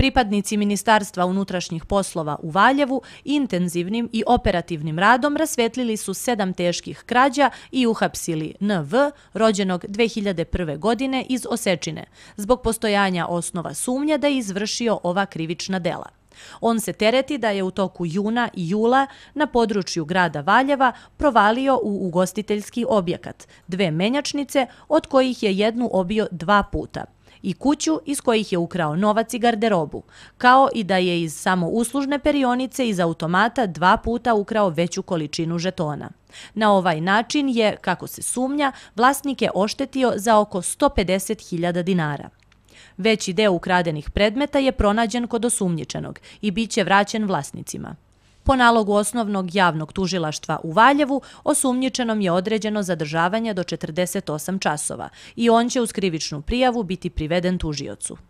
Pripadnici Ministarstva unutrašnjih poslova u Valjevu intenzivnim i operativnim radom rasvetlili su sedam teških krađa i uhapsili NV, rođenog 2001. godine iz Osečine, zbog postojanja osnova sumnja da je izvršio ova krivična dela. On se tereti da je u toku juna i jula na području grada Valjeva provalio u ugostiteljski objekat, dve menjačnice od kojih je jednu obio dva puta i kuću iz kojih je ukrao novac i garderobu, kao i da je iz samouslužne perionice iz automata dva puta ukrao veću količinu žetona. Na ovaj način je, kako se sumnja, vlasnike oštetio za oko 150.000 dinara. Veći deo ukradenih predmeta je pronađen kod osumnjičenog i bit će vraćen vlasnicima. Po nalogu osnovnog javnog tužilaštva u Valjevu, osumnjičenom je određeno zadržavanje do 48 časova i on će uz krivičnu prijavu biti priveden tužiocu.